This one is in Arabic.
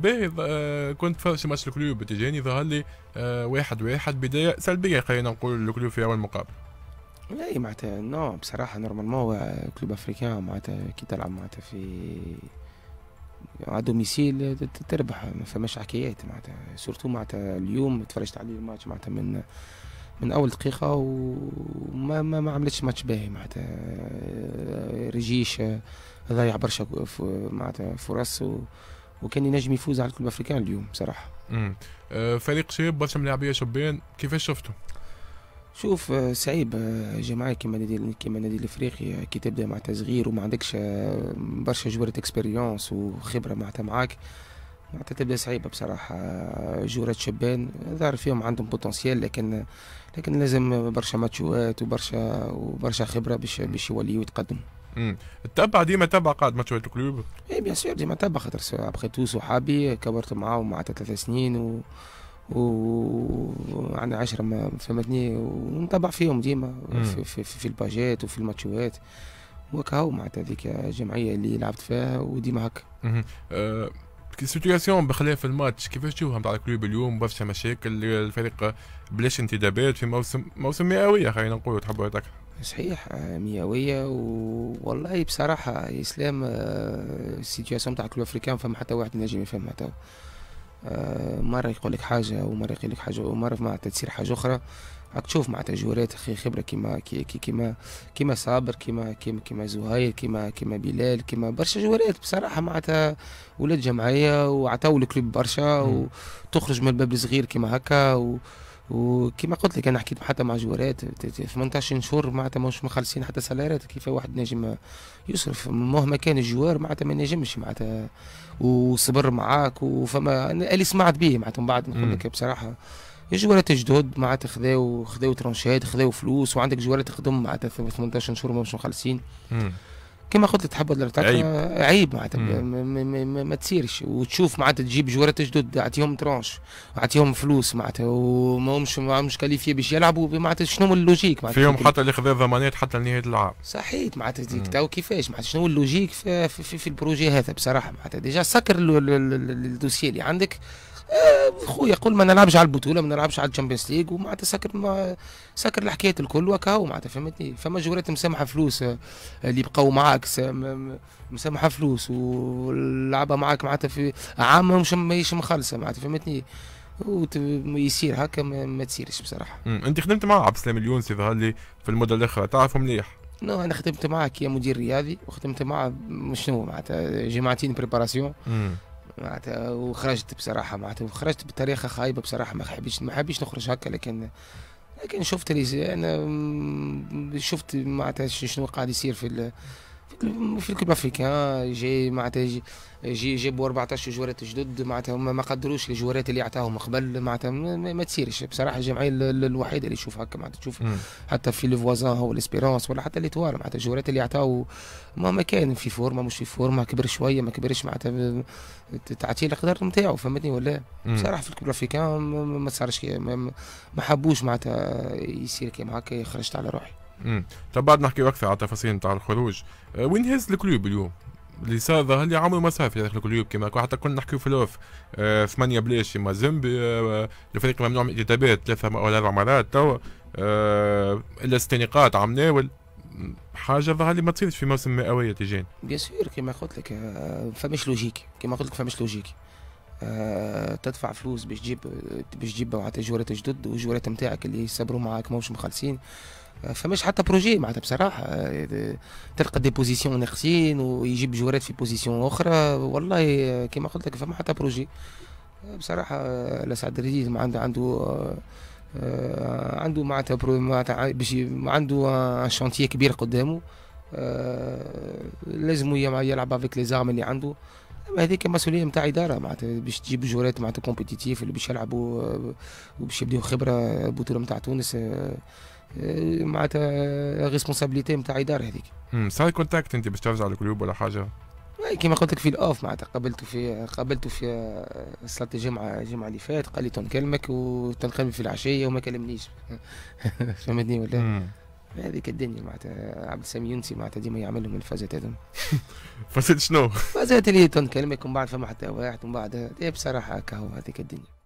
باهي كنت في ماتش الكلوب تجاني ظهر لي آه، واحد واحد بدايه سلبيه خلينا نقول الكلوب في اول مقابل لا معناتها نو بصراحه نورمالمون هو كلوب افريكان معناتها كي تلعب معناتها في على دوميسيل تربح ما فماش حكايات معناتها سورتو معناتها اليوم تفرجت عليه الماتش معناتها من من اول دقيقه وما ما, ما عملتش ماتش باهي معناتها آه، رجيش ضيع برشا معناتها فرص وكان ينجم يفوز على الكلوب افريكان اليوم بصراحه امم فريق شاب برشا من لاعبيه شبان كيفاش شفتهم شوف آه، صعيب آه، جماعه كيما نادي كيما نادي الافريقي كي تبدا مع صغير وما عندكش برشا جوره اكسبيريونس وخبره معناتها معاك معناتها تبدا صعيبه بصراحه جورة شبان ظهر فيهم عندهم بوتنسيال لكن لكن لازم برشا ماتشوات وبرشا وبرشا خبره باش باش يوليو يتقدموا تتبع ديما تتبع قاعد ماتشات الكلوب؟ اي بيان سور ديما تتبع خاطر ابخي تو صحابي كبرت معاهم معناتها ثلاث سنين و وعندنا عشرة ما فهمتني ونتبع فيهم ديما في, في, في الباجات وفي الماتشوات هو معناتها هذيك الجمعية اللي لعبت فيها وديما هكا. أه سيتياسيون بخلاف الماتش كيفاش تشوفها نتاع الكلوب اليوم برشا مشاكل الفريق بلاش انتدابات في موسم موسم مئوية خلينا نقولوا تحبوا هذاك. صحيح آه، مئوية والله بصراحة الإسلام السيتياسيون آه، تاع كل أفريكان فما حتى واحد ينجم يفهمها آه، توا مرة يقول لك حاجة ومرة يقول لك حاجة ومرة معناتها تصير حاجة أخرى راك تشوف معناتها جورات أخي خبرة كيما كيما كيما صابر كيما كيما كيما زهير كيما كيما بلال كيما برشا جورات بصراحة معناتها ولاد جمعية وعطاو الكلوب برشا وتخرج من الباب الصغير كيما هكا و... وكما قلت لك انا حكيت حتى مع جوارات 18 شهور معناتها مش مخلصين حتى سلارات كيف واحد نجم يصرف مهما كان الجوار معناتها ما نجمش معناتها وصبر معاك وفما انا اللي سمعت به معناتها من بعد نقول لك بصراحه الجوارات الجدد معناتها خذاو خذاو ترونشات خذاو فلوس وعندك جوارات تخدم معناتها 18 شهور مش مخلصين كما قلت تحب عيب عيب معناتها ما, تصيرش وتشوف معناتها تجيب جوارات جدد اعطيهم ترونش اعطيهم فلوس معناتها وما همش ما همش كاليفيه باش يلعبوا معناتها شنو اللوجيك معناتها فيهم حتى اللي خذا ضمانات حتى لنهايه العام صحيت معناتها تو كيفاش معناتها شنو اللوجيك في, في, في, في البروجي هذا بصراحه معناتها ديجا سكر الدوسيي اللي عندك آه، خويا قول ما نلعبش على البطوله ما نلعبش على الشامبيونز ليج ومعناتها سكر ما سكر الحكايه الكل وكاو معناتها فهمتني فما جورات مسامحه فلوس آه، اللي بقاو معاك مسامحه فلوس ولعبه معاك معناتها في عام مش ماهيش مخلصه معناتها فهمتني ويصير هكا ما, تصيرش بصراحه انت خدمت مع عبد السلام اليونسي ظهر لي في المده الاخيره تعرفه مليح نو انا خدمت معاك يا مدير رياضي وخدمت معاه شنو معناتها جماعتين بريباراسيون معناتها وخرجت بصراحه معناتها وخرجت بطريقه خايبه بصراحه ما حبيتش ما حبيتش نخرج هكا لكن لكن شفت انا شفت معناتها شنو قاعد يصير في في الكوب افريكان جاي معناتها جي, جابوا 14 جوارات جدد معناتها هما ما قدروش الجوارات اللي عطاهم قبل معناتها ما, ما تصيرش بصراحه الجمعيه الوحيده اللي تشوف هكا معناتها تشوف حتى في هو الاسبيرونس ولا حتى ليتوار معناتها الجوارات اللي عطاو ما, ما كان في فورما مش في فورما كبر شويه ما كبرش معناتها تعطيه القدر نتاعو فهمتني ولا بصراحه في الكوب افريكان ما صارش ما, ما حبوش معناتها يصير كيما هكا خرجت على روحي امم طب بعد نحكي اكثر على التفاصيل نتاع الخروج أه وين هز الكلوب اليوم اللي صار ظهر لي عمره ما صار في داخل الكلوب كما حتى كنا نحكيو في آه، ثمانيه أه بلاش يما زيمبي أه الفريق ممنوع من الانتدابات ثلاثه او اربع مرات توا آه، الا ست نقاط عم ناول حاجه ظهر لي ما تصيرش في موسم مئويه تجين بيان سور كما قلت لك آه، فماش لوجيك كما قلت لك فماش لوجيك آه، تدفع فلوس باش تجيب باش تجيب معناتها جوارات جدد والجوارات نتاعك اللي يصبروا معاك ماهوش مخلصين آه، فماش حتى بروجي معناتها بصراحه آه، تلقى دي بوزيسيون ناقصين ويجيب جوارات في بوزيسيون اخرى والله كما قلت لك فما حتى بروجي بصراحه الاسعد ما عنده عنده عنده معناتها معناتها باش عنده شانتيي كبير قدامه لازم يلعب افيك لي زارم اللي عنده هذيك مسؤوليه نتاع اداره معناتها باش تجيب جورات معناتها كومبيتيتيف اللي باش يلعبوا آه، وباش يبداو خبره البطوله آه، نتاع تونس آه، معناتها ريسبونسابيلتي نتاع اداره هذيك صار كونتاكت انت باش ترجع للكلوب ولا حاجه كما قلت لك في الاوف معناتها قابلته في قابلته في صلاه الجمعه الجمعه اللي فات قال لي تنكلمك وتنكلم في العشيه وما كلمنيش فهمتني ولا هذيك الدنيا معناتها عبد السلام يونسي معناتها ديما يعمل لهم الفازات هذوما فازات شنو؟ فازات اللي تنكلمك ومن بعد فما حتى واحد ومن بعد إيه، بصراحه هكا هو هذيك الدنيا